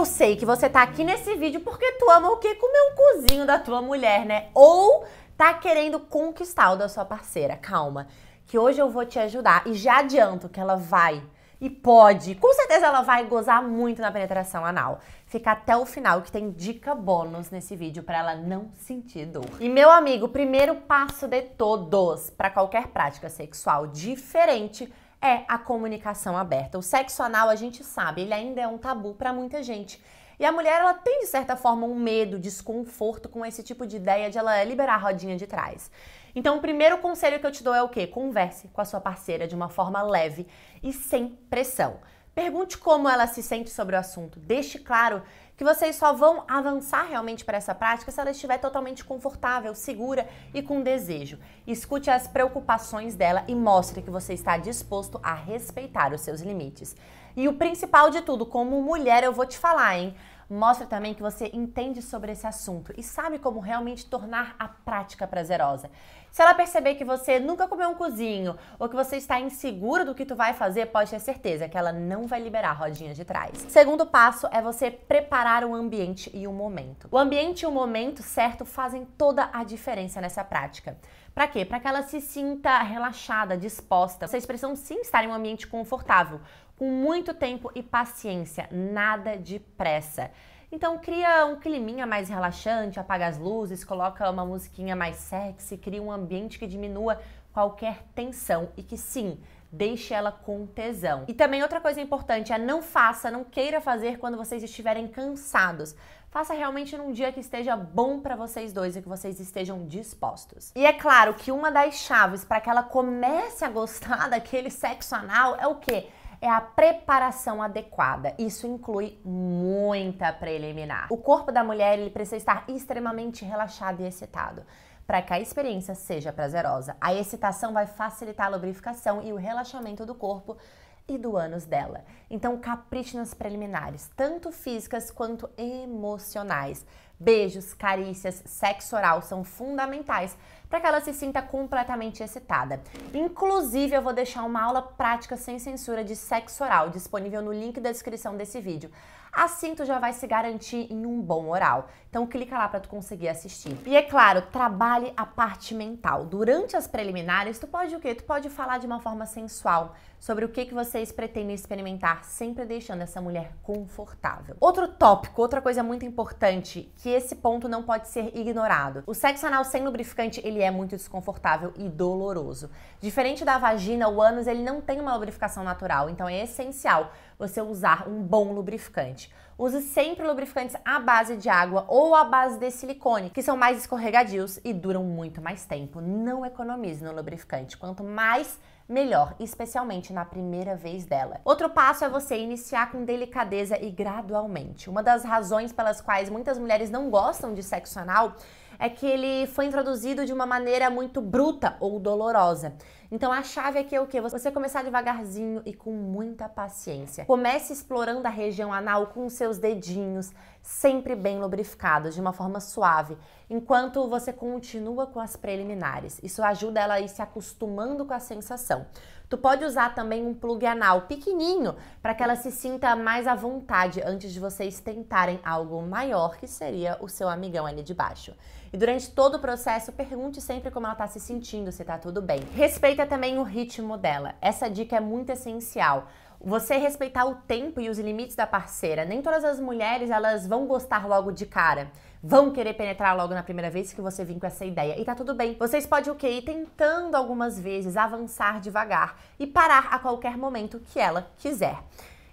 eu sei que você tá aqui nesse vídeo porque tu ama o quê? Comer um cozinho da tua mulher, né? Ou tá querendo conquistar o da sua parceira. Calma, que hoje eu vou te ajudar e já adianto que ela vai e pode, com certeza ela vai gozar muito na penetração anal. Fica até o final que tem dica bônus nesse vídeo para ela não sentir dor. E meu amigo, primeiro passo de todos para qualquer prática sexual diferente é a comunicação aberta. O sexo anal, a gente sabe, ele ainda é um tabu para muita gente. E a mulher, ela tem, de certa forma, um medo, desconforto com esse tipo de ideia de ela liberar a rodinha de trás. Então, o primeiro conselho que eu te dou é o quê? Converse com a sua parceira de uma forma leve e sem pressão. Pergunte como ela se sente sobre o assunto. Deixe claro que vocês só vão avançar realmente para essa prática se ela estiver totalmente confortável, segura e com desejo. Escute as preocupações dela e mostre que você está disposto a respeitar os seus limites. E o principal de tudo, como mulher, eu vou te falar, hein? Mostra também que você entende sobre esse assunto e sabe como realmente tornar a prática prazerosa. Se ela perceber que você nunca comeu um cozinho ou que você está inseguro do que tu vai fazer, pode ter certeza que ela não vai liberar rodinhas de trás. Segundo passo é você preparar o ambiente e o momento. O ambiente e o momento certo fazem toda a diferença nessa prática. Para quê? Para que ela se sinta relaxada, disposta. Vocês precisam sim estar em um ambiente confortável, com muito tempo e paciência, nada de pressa. Então cria um climinha mais relaxante, apaga as luzes, coloca uma musiquinha mais sexy, cria um ambiente que diminua qualquer tensão e que sim, deixe ela com tesão. E também outra coisa importante é não faça, não queira fazer quando vocês estiverem cansados. Faça realmente num dia que esteja bom para vocês dois e que vocês estejam dispostos. E é claro que uma das chaves para que ela comece a gostar daquele sexo anal é o quê? é a preparação adequada. Isso inclui muita preliminar. O corpo da mulher ele precisa estar extremamente relaxado e excitado para que a experiência seja prazerosa. A excitação vai facilitar a lubrificação e o relaxamento do corpo e do ânus dela. Então, capriche nas preliminares, tanto físicas quanto emocionais. Beijos, carícias, sexo oral são fundamentais para que ela se sinta completamente excitada. Inclusive, eu vou deixar uma aula prática sem censura de sexo oral disponível no link da descrição desse vídeo. Assim tu já vai se garantir em um bom oral. Então clica lá para tu conseguir assistir. E é claro, trabalhe a parte mental. Durante as preliminares, tu pode o quê? Tu pode falar de uma forma sensual sobre o que que vocês pretendem experimentar, sempre deixando essa mulher confortável. Outro tópico, outra coisa muito importante, que esse ponto não pode ser ignorado. O sexo anal sem lubrificante, ele é muito desconfortável e doloroso. Diferente da vagina, o ânus ele não tem uma lubrificação natural, então é essencial você usar um bom lubrificante. Use sempre lubrificantes à base de água ou à base de silicone, que são mais escorregadios e duram muito mais tempo. Não economize no lubrificante. Quanto mais melhor, especialmente na primeira vez dela. Outro passo é você iniciar com delicadeza e gradualmente. Uma das razões pelas quais muitas mulheres não gostam de sexo anal é que ele foi introduzido de uma maneira muito bruta ou dolorosa. Então a chave aqui é o que? Você começar devagarzinho e com muita paciência. Comece explorando a região anal com os seus dedinhos, sempre bem lubrificados, de uma forma suave, enquanto você continua com as preliminares. Isso ajuda ela a ir se acostumando com a sensação. Tu pode usar também um plug anal pequenininho para que ela se sinta mais à vontade antes de vocês tentarem algo maior que seria o seu amigão ali de baixo. E durante todo o processo, pergunte sempre como ela está se sentindo, se está tudo bem. Respeita respeita também o ritmo dela. Essa dica é muito essencial você respeitar o tempo e os limites da parceira. Nem todas as mulheres elas vão gostar logo de cara. Vão querer penetrar logo na primeira vez que você vir com essa ideia. E tá tudo bem. Vocês podem o okay, quê? Ir tentando algumas vezes, avançar devagar e parar a qualquer momento que ela quiser.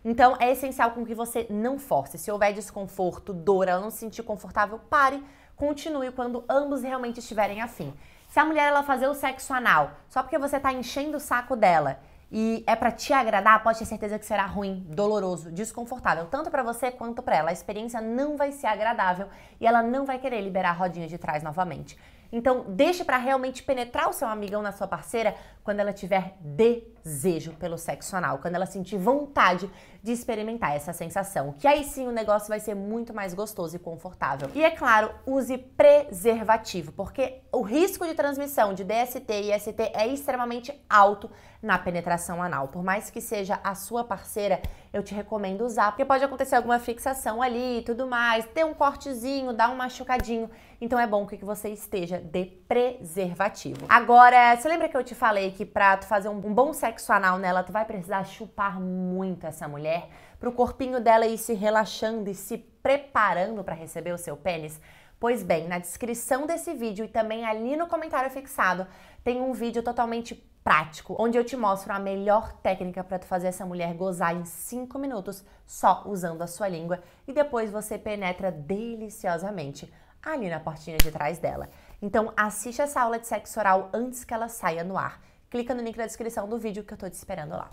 Então é essencial com que você não force. Se houver desconforto, dor, ela não se sentir confortável, pare, continue quando ambos realmente estiverem afim. Se a mulher ela fazer o sexo anal só porque você tá enchendo o saco dela e é para te agradar, pode ter certeza que será ruim, doloroso, desconfortável, tanto para você quanto para ela. A experiência não vai ser agradável e ela não vai querer liberar a rodinha de trás novamente. Então, deixe para realmente penetrar o seu amigão na sua parceira quando ela tiver desejo pelo sexo anal, quando ela sentir vontade de experimentar essa sensação, que aí sim o negócio vai ser muito mais gostoso e confortável. E é claro, use preservativo, porque o risco de transmissão de DST e ST é extremamente alto na penetração anal. Por mais que seja a sua parceira, eu te recomendo usar, porque pode acontecer alguma fixação ali e tudo mais, ter um cortezinho, dar um machucadinho. Então é bom que você esteja de preservativo. Agora, você lembra que eu te falei que pra tu fazer um bom sexo anal nela, tu vai precisar chupar muito essa mulher pro corpinho dela ir se relaxando e se preparando para receber o seu pênis? Pois bem, na descrição desse vídeo e também ali no comentário fixado, tem um vídeo totalmente prático, onde eu te mostro a melhor técnica para tu fazer essa mulher gozar em 5 minutos só usando a sua língua e depois você penetra deliciosamente ali na portinha de trás dela. Então, assiste essa aula de sexo oral antes que ela saia no ar. Clica no link da descrição do vídeo que eu tô te esperando lá.